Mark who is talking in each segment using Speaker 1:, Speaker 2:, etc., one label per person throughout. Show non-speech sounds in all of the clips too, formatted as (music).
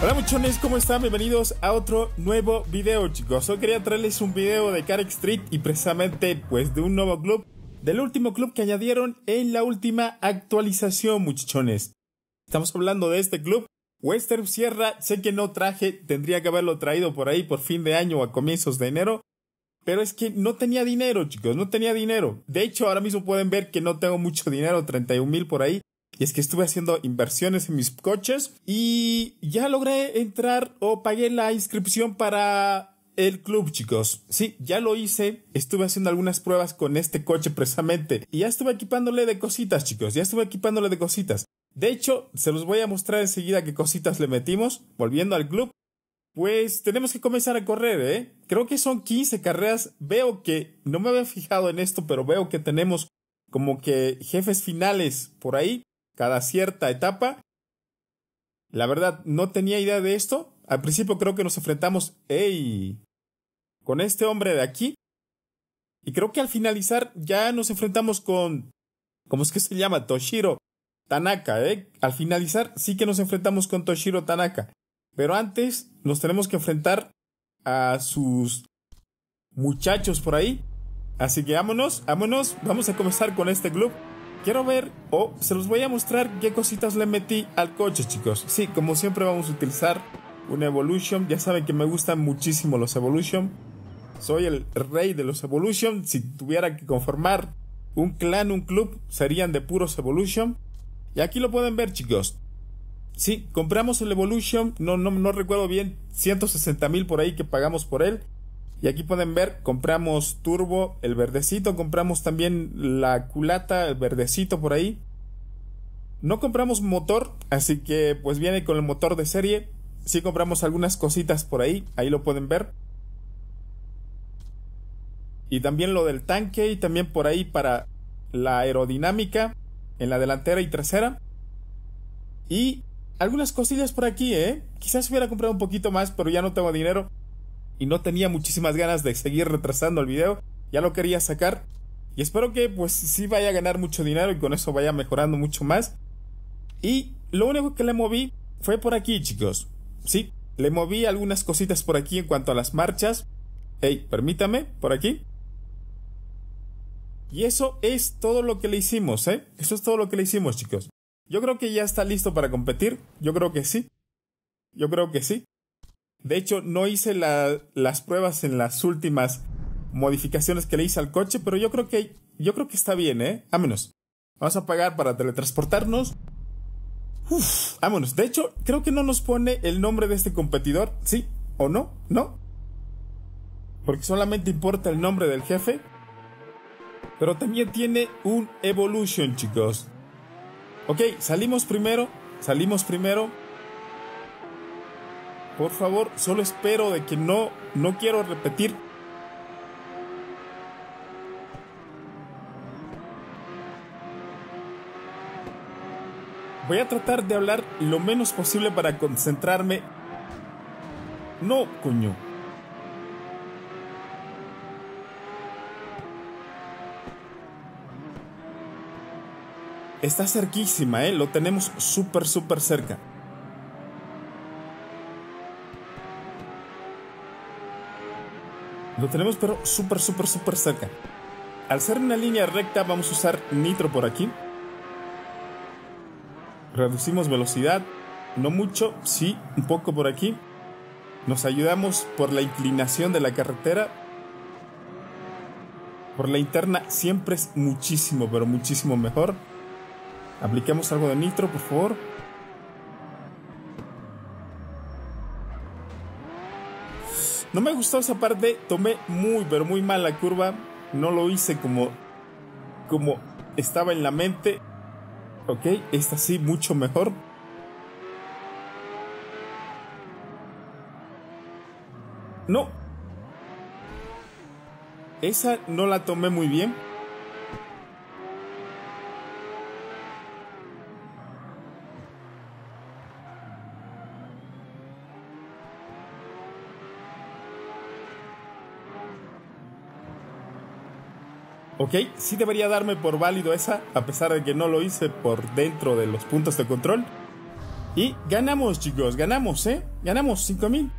Speaker 1: Hola muchones, ¿cómo están? Bienvenidos a otro nuevo video chicos. Hoy quería traerles un video de Karek Street y precisamente pues de un nuevo club, del último club que añadieron en la última actualización muchachones. Estamos hablando de este club, Western Sierra, sé que no traje, tendría que haberlo traído por ahí por fin de año o a comienzos de enero, pero es que no tenía dinero, chicos, no tenía dinero. De hecho, ahora mismo pueden ver que no tengo mucho dinero, 31 mil por ahí. Y es que estuve haciendo inversiones en mis coches y ya logré entrar o pagué la inscripción para el club, chicos. Sí, ya lo hice. Estuve haciendo algunas pruebas con este coche precisamente. Y ya estuve equipándole de cositas, chicos. Ya estuve equipándole de cositas. De hecho, se los voy a mostrar enseguida qué cositas le metimos. Volviendo al club, pues tenemos que comenzar a correr, ¿eh? Creo que son 15 carreras. Veo que, no me había fijado en esto, pero veo que tenemos como que jefes finales por ahí, cada cierta etapa. La verdad, no tenía idea de esto. Al principio creo que nos enfrentamos, ¡ey! Con este hombre de aquí. Y creo que al finalizar ya nos enfrentamos con, ¿cómo es que se llama? Toshiro Tanaka, ¿eh? Al finalizar sí que nos enfrentamos con Toshiro Tanaka. Pero antes nos tenemos que enfrentar a sus muchachos por ahí. Así que vámonos, vámonos, vamos a comenzar con este club. Quiero ver, o se los voy a mostrar qué cositas le metí al coche, chicos. Sí, como siempre vamos a utilizar un Evolution. Ya saben que me gustan muchísimo los Evolution. Soy el rey de los Evolution. Si tuviera que conformar un clan, un club, serían de puros Evolution. Y aquí lo pueden ver, chicos sí, compramos el Evolution, no, no, no recuerdo bien, 160 mil por ahí que pagamos por él. Y aquí pueden ver, compramos turbo, el verdecito, compramos también la culata, el verdecito por ahí. No compramos motor, así que pues viene con el motor de serie. Sí compramos algunas cositas por ahí, ahí lo pueden ver. Y también lo del tanque y también por ahí para la aerodinámica en la delantera y trasera. Y algunas cositas por aquí, ¿eh? Quizás hubiera comprado un poquito más, pero ya no tengo dinero. Y no tenía muchísimas ganas de seguir retrasando el video. Ya lo quería sacar. Y espero que pues sí vaya a ganar mucho dinero y con eso vaya mejorando mucho más. Y lo único que le moví fue por aquí, chicos. Sí, le moví algunas cositas por aquí en cuanto a las marchas. Hey, permítame, por aquí. Y eso es todo lo que le hicimos, ¿eh? Eso es todo lo que le hicimos, chicos. Yo creo que ya está listo para competir. Yo creo que sí. Yo creo que sí. De hecho, no hice la, las pruebas en las últimas modificaciones que le hice al coche, pero yo creo que, yo creo que está bien, ¿eh? Vámonos. Vamos a pagar para teletransportarnos. Uf, vámonos. De hecho, creo que no nos pone el nombre de este competidor, ¿sí? ¿O no? ¿No? Porque solamente importa el nombre del jefe. Pero también tiene un Evolution, chicos. Ok, salimos primero, salimos primero. Por favor, solo espero de que no, no quiero repetir. Voy a tratar de hablar lo menos posible para concentrarme. No, coño. Está cerquísima, ¿eh? Lo tenemos súper, súper cerca. Lo tenemos pero súper, súper, súper cerca. Al ser una línea recta vamos a usar nitro por aquí. Reducimos velocidad. No mucho, sí, un poco por aquí. Nos ayudamos por la inclinación de la carretera. Por la interna siempre es muchísimo, pero muchísimo mejor. Apliquemos algo de nitro, por favor. No me gustó esa parte, tomé muy pero muy mal la curva, no lo hice como como estaba en la mente. Ok, esta sí mucho mejor. No. Esa no la tomé muy bien. ok, sí debería darme por válido esa, a pesar de que no lo hice por dentro de los puntos de control. Y ganamos, chicos, ganamos, ¿eh? Ganamos 5000.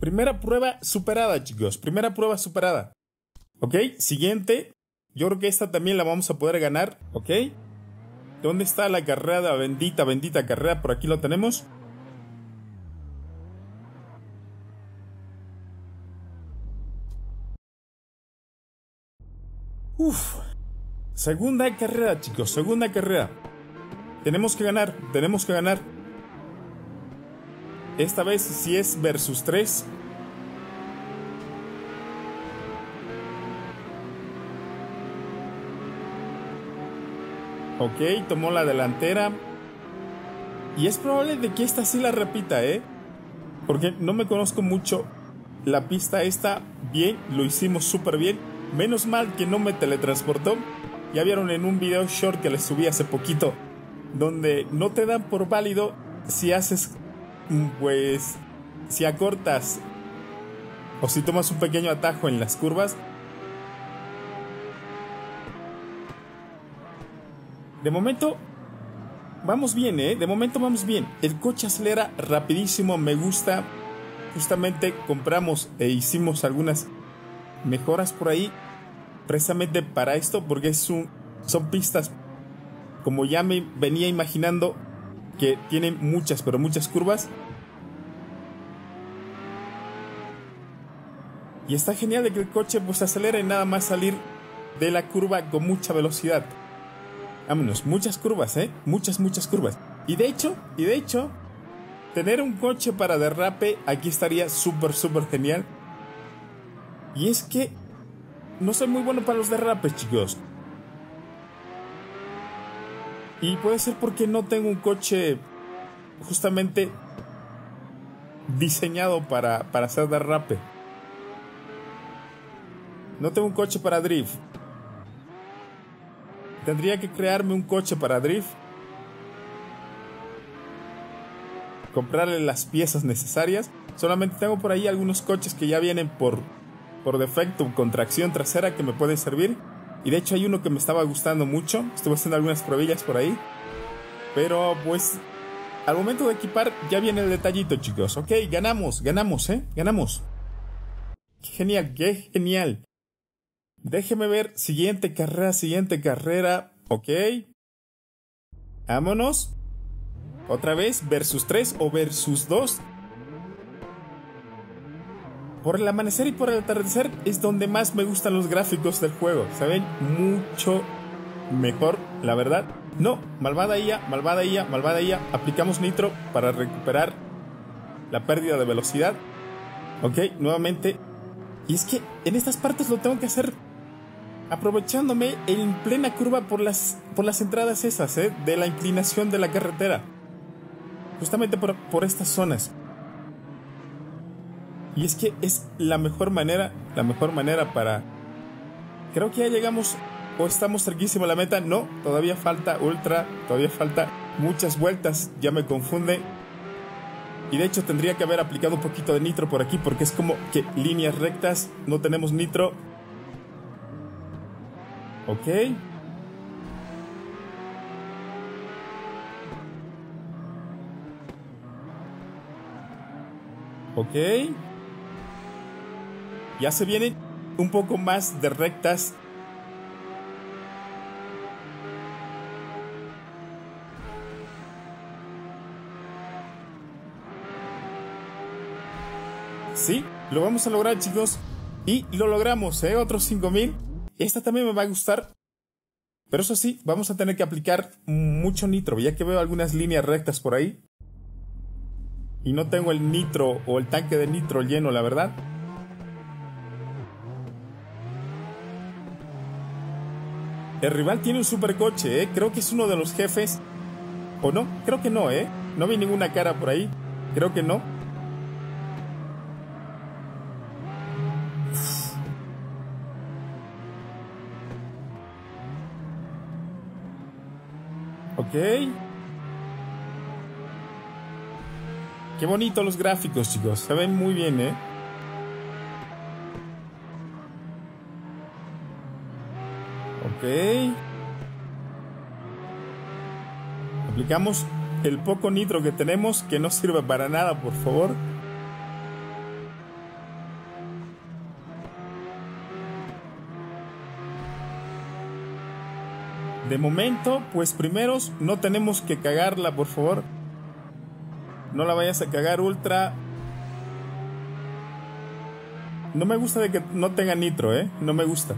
Speaker 1: Primera prueba superada, chicos, primera prueba superada. Ok, siguiente. Yo creo que esta también la vamos a poder ganar, ok. ¿Dónde está la carrera? Bendita, bendita carrera, por aquí lo tenemos. Uf. Segunda carrera, chicos, segunda carrera. Tenemos que ganar, tenemos que ganar. Esta vez si es versus 3. Ok, tomó la delantera. Y es probable de que esta sí la repita, ¿eh? Porque no me conozco mucho la pista esta bien, lo hicimos súper bien. Menos mal que no me teletransportó. Ya vieron en un video short que les subí hace poquito, donde no te dan por válido si haces, pues, si acortas o si tomas un pequeño atajo en las curvas. De momento, vamos bien, ¿eh? De momento vamos bien. El coche acelera rapidísimo, me gusta. Justamente compramos e hicimos algunas mejoras por ahí precisamente para esto porque son pistas como ya me venía imaginando que tienen muchas pero muchas curvas y está genial de que el coche pues acelere y nada más salir de la curva con mucha velocidad vámonos muchas curvas eh muchas muchas curvas y de hecho y de hecho tener un coche para derrape aquí estaría súper súper genial y es que no soy muy bueno para los derrapes, pues, chicos. Y puede ser porque no tengo un coche justamente diseñado para, para hacer derrape. No tengo un coche para drift. Tendría que crearme un coche para drift. Comprarle las piezas necesarias. Solamente tengo por ahí algunos coches que ya vienen por por defecto contracción trasera que me puede servir. Y de hecho hay uno que me estaba gustando mucho. Estuve haciendo algunas probillas por ahí. Pero pues al momento de equipar ya viene el detallito chicos. Ok, ganamos, ganamos, ¿eh? Ganamos. genial, qué genial. Déjeme ver, siguiente carrera, siguiente carrera. Ok. Vámonos. Otra vez, versus 3 o versus 2 por el amanecer y por el atardecer es donde más me gustan los gráficos del juego. ven Mucho mejor, la verdad. No, malvada ella, malvada IA, malvada IA. Aplicamos nitro para recuperar la pérdida de velocidad. Ok, nuevamente. Y es que en estas partes lo tengo que hacer aprovechándome en plena curva por las, por las entradas esas, ¿eh? de la inclinación de la carretera. Justamente por, por estas zonas. Y es que es la mejor manera, la mejor manera para... Creo que ya llegamos o estamos cerquísimo a la meta. No, todavía falta ultra, todavía falta muchas vueltas, ya me confunde. Y de hecho tendría que haber aplicado un poquito de nitro por aquí porque es como que líneas rectas, no tenemos nitro. Ok. Ok. Ya se vienen un poco más de rectas. Sí, lo vamos a lograr chicos. Y lo logramos, ¿eh? Otros 5000. Esta también me va a gustar. Pero eso sí, vamos a tener que aplicar mucho nitro, ya que veo algunas líneas rectas por ahí. Y no tengo el nitro o el tanque de nitro lleno, la verdad. El rival tiene un supercoche, ¿eh? Creo que es uno de los jefes. ¿O no? Creo que no, ¿eh? No vi ninguna cara por ahí. Creo que no. Ok. Qué bonito los gráficos, chicos. Se ven muy bien, ¿eh? Aplicamos el poco nitro que tenemos, que no sirve para nada, por favor. De momento, pues primeros, no tenemos que cagarla, por favor. No la vayas a cagar ultra. No me gusta de que no tenga nitro, ¿eh? No me gusta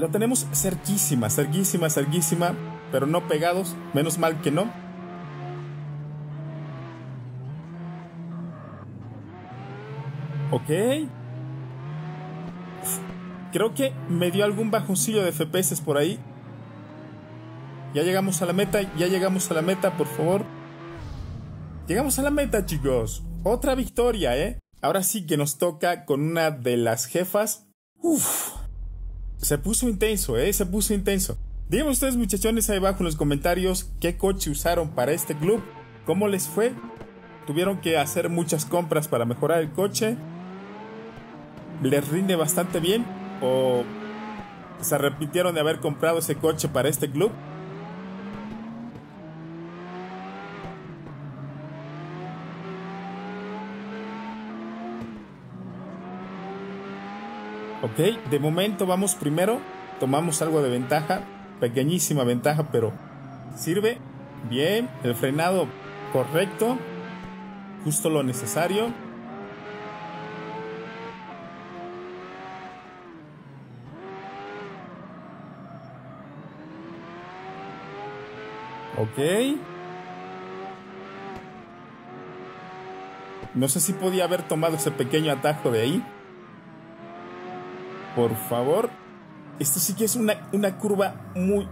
Speaker 1: la tenemos cerquísima, cerquísima, cerquísima, pero no pegados, menos mal que no. Ok. Creo que me dio algún bajoncillo de FPS por ahí. Ya llegamos a la meta, ya llegamos a la meta, por favor. Llegamos a la meta, chicos. Otra victoria, ¿eh? Ahora sí que nos toca con una de las jefas. Uff se puso intenso, ¿eh? Se puso intenso. Díganme ustedes muchachones ahí abajo en los comentarios qué coche usaron para este club, cómo les fue. Tuvieron que hacer muchas compras para mejorar el coche. ¿Les rinde bastante bien? ¿O se arrepintieron de haber comprado ese coche para este club? ¿ok? De momento vamos primero, tomamos algo de ventaja, pequeñísima ventaja, pero sirve. Bien, el frenado correcto, justo lo necesario. Ok. No sé si podía haber tomado ese pequeño atajo de ahí por favor. Esto sí que es una, curva muy,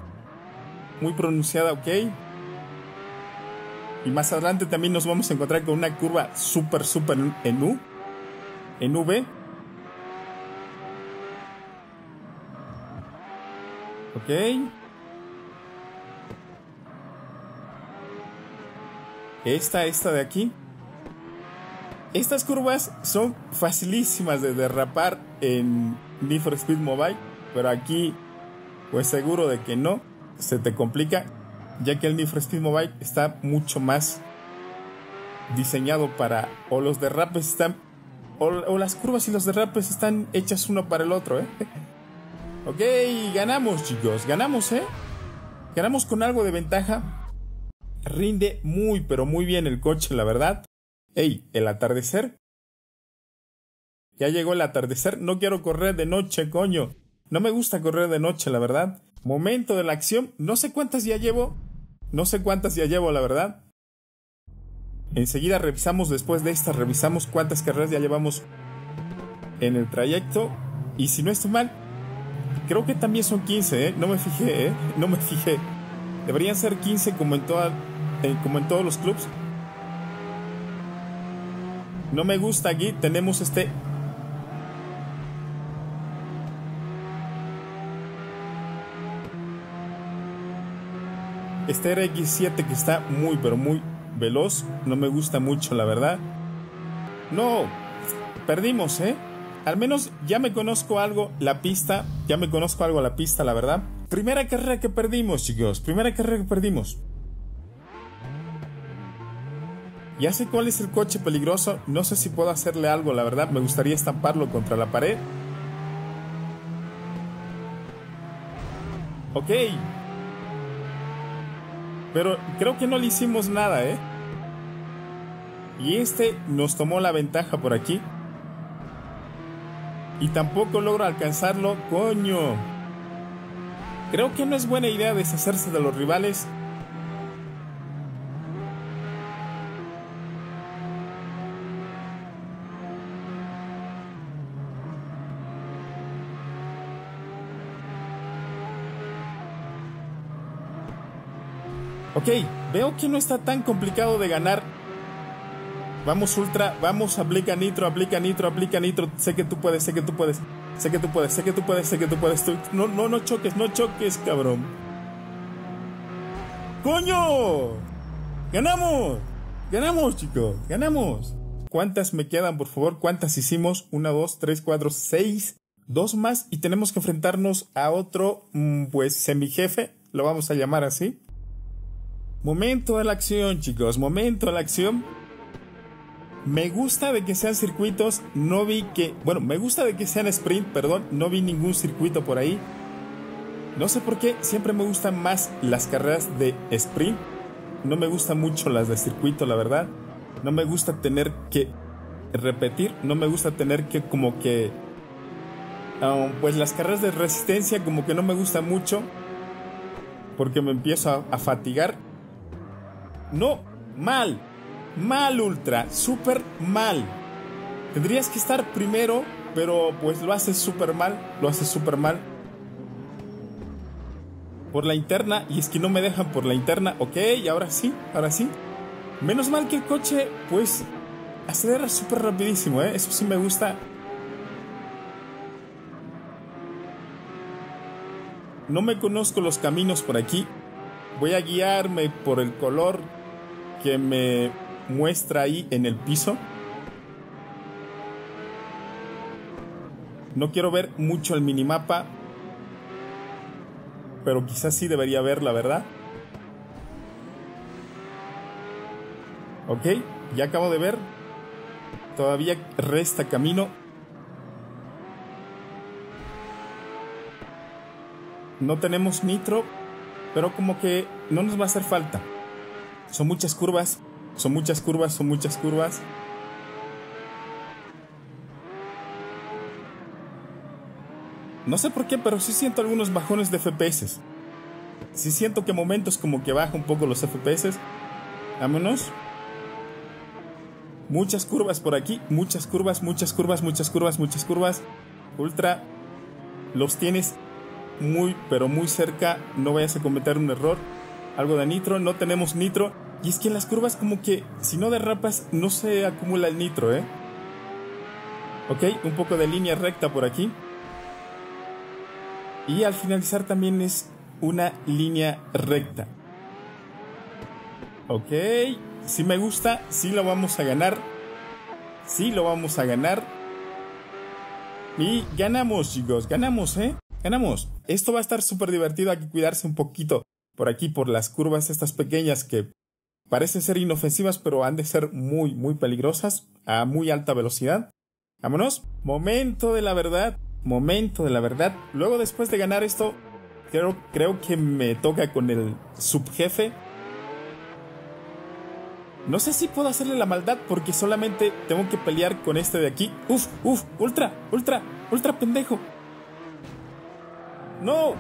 Speaker 1: muy pronunciada, ¿ok? Y más adelante también nos vamos a encontrar con una curva súper, súper en U, en V. Ok. Esta, esta de aquí. Estas curvas son facilísimas de derrapar en, Need Speed Mobile, pero aquí pues seguro de que no, se te complica, ya que el Need for Speed Mobile está mucho más diseñado para o los derrapes están o, las curvas y los derrapes están hechas uno para el otro, ¿eh? (laughs) Ok, ganamos chicos, ganamos, ¿eh? Ganamos con algo de ventaja. Rinde muy, pero muy bien el coche, la verdad. Ey, el atardecer ya llegó el atardecer, no quiero correr de noche, coño. No me gusta correr de noche, la verdad. Momento de la acción, no sé cuántas ya llevo. No sé cuántas ya llevo, la verdad. Enseguida revisamos, después de esta, revisamos cuántas carreras ya llevamos en el trayecto. Y si no estoy mal, creo que también son 15, ¿eh? No me fijé, ¿eh? No me fijé. Deberían ser 15 como en, toda, eh, como en todos los clubs. No me gusta aquí, tenemos este Este RX7 que está muy, pero muy veloz, no me gusta mucho, la verdad. No, perdimos, ¿eh? Al menos ya me conozco algo la pista, ya me conozco algo la pista, la verdad. Primera carrera que perdimos, chicos, primera carrera que perdimos. Ya sé cuál es el coche peligroso, no sé si puedo hacerle algo, la verdad, me gustaría estamparlo contra la pared. Ok, pero creo que no le hicimos nada, ¿eh? Y este nos tomó la ventaja por aquí. Y tampoco logro alcanzarlo, coño. Creo que no es buena idea deshacerse de los rivales Ok, veo que no está tan complicado de ganar. Vamos ultra, vamos, aplica nitro, aplica nitro, aplica nitro. Sé que tú puedes, sé que tú puedes, sé que tú puedes, sé que tú puedes, sé que tú puedes. No, no, no choques, no choques, cabrón. ¡Coño! ¡Ganamos! ¡Ganamos, chicos! ¡Ganamos! ¿Cuántas me quedan, por favor? ¿Cuántas hicimos? Una, dos, tres, cuatro, seis. Dos más y tenemos que enfrentarnos a otro, mm, pues, semijefe. Lo vamos a llamar así Momento de la acción, chicos, momento de la acción. Me gusta de que sean circuitos, no vi que, bueno, me gusta de que sean sprint, perdón, no vi ningún circuito por ahí. No sé por qué, siempre me gustan más las carreras de sprint. No me gustan mucho las de circuito, la verdad. No me gusta tener que repetir, no me gusta tener que como que... Um, pues las carreras de resistencia como que no me gustan mucho porque me empiezo a fatigar no, mal. Mal ultra, súper mal. Tendrías que estar primero, pero pues lo haces súper mal, lo haces súper mal. Por la interna, y es que no me dejan por la interna, ok, ahora sí, ahora sí. Menos mal que el coche, pues, acelera súper rapidísimo, ¿eh? eso sí me gusta. No me conozco los caminos por aquí. Voy a guiarme por el color que me muestra ahí en el piso. No quiero ver mucho el minimapa, pero quizás sí debería ver, la ¿verdad? Ok, ya acabo de ver. Todavía resta camino. No tenemos nitro, pero como que no nos va a hacer falta. Son muchas curvas, son muchas curvas, son muchas curvas. No sé por qué, pero sí siento algunos bajones de FPS. Sí siento que momentos como que baja un poco los FPS. Vámonos. Muchas curvas por aquí, muchas curvas, muchas curvas, muchas curvas, muchas curvas. Ultra, los tienes muy, pero muy cerca. No vayas a cometer un error algo de nitro, no tenemos nitro. Y es que en las curvas como que si no derrapas no se acumula el nitro, ¿eh? Ok, un poco de línea recta por aquí. Y al finalizar también es una línea recta. Ok, si me gusta, si lo vamos a ganar. Si lo vamos a ganar. Y ganamos, chicos, ganamos, ¿eh? Ganamos. Esto va a estar súper divertido, hay que cuidarse un poquito por aquí, por las curvas estas pequeñas que parecen ser inofensivas, pero han de ser muy, muy peligrosas, a muy alta velocidad. Vámonos, momento de la verdad, momento de la verdad. Luego después de ganar esto, creo, creo que me toca con el subjefe. No sé si puedo hacerle la maldad porque solamente tengo que pelear con este de aquí. Uf, uf, ultra, ultra, ultra pendejo. No,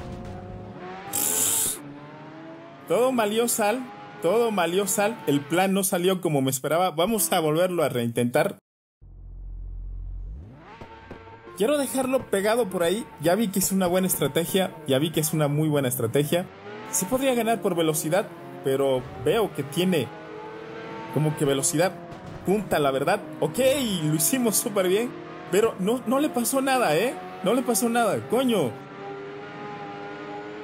Speaker 1: todo malió sal, todo malió sal, el plan no salió como me esperaba, vamos a volverlo a reintentar. Quiero dejarlo pegado por ahí, ya vi que es una buena estrategia, ya vi que es una muy buena estrategia. Se podría ganar por velocidad, pero veo que tiene como que velocidad punta, la verdad. Ok, lo hicimos súper bien, pero no, no le pasó nada, ¿eh? No le pasó nada, coño.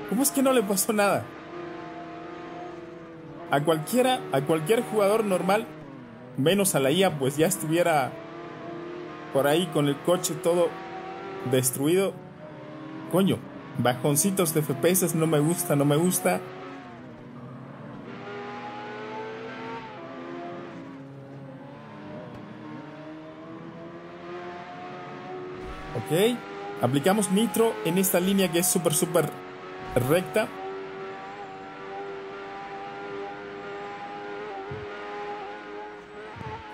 Speaker 1: ¿Cómo es que no le pasó nada? a cualquiera, a cualquier jugador normal, menos a la IA, pues ya estuviera por ahí con el coche todo destruido. Coño, bajoncitos de FPS no me gusta, no me gusta. Ok, aplicamos nitro en esta línea que es súper, súper recta.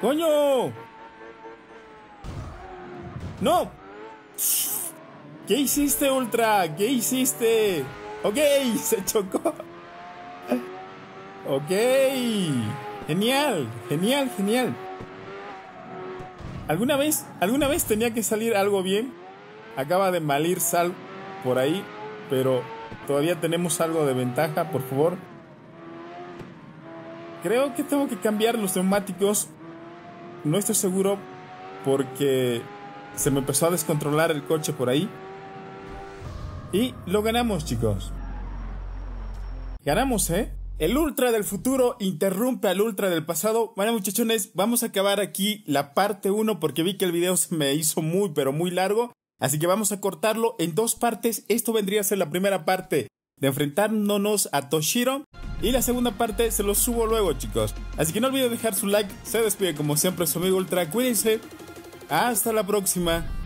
Speaker 1: ¡Coño! ¡No! ¿Qué hiciste, Ultra? ¿Qué hiciste? ¡Ok! (laughs) Se chocó. ¡Ok! Genial, genial, genial. ¿Alguna vez, alguna vez tenía que salir algo bien? Acaba de malir sal por ahí, pero todavía tenemos algo de ventaja, por favor. Creo que tengo que cambiar los neumáticos no estoy seguro porque se me empezó a descontrolar el coche por ahí. Y lo ganamos, chicos. Ganamos, ¿eh? El ultra del futuro interrumpe al ultra del pasado. Bueno, muchachones, vamos a acabar aquí la parte 1 porque vi que el video (laughs) se me hizo muy, pero muy largo. Así que vamos a cortarlo en dos partes. Esto vendría a ser la primera parte de enfrentándonos a Toshiro. Y la segunda parte se lo subo luego, chicos. Así que no olviden dejar su like. Se despide como siempre su amigo Ultra. Cuídense. Hasta la próxima.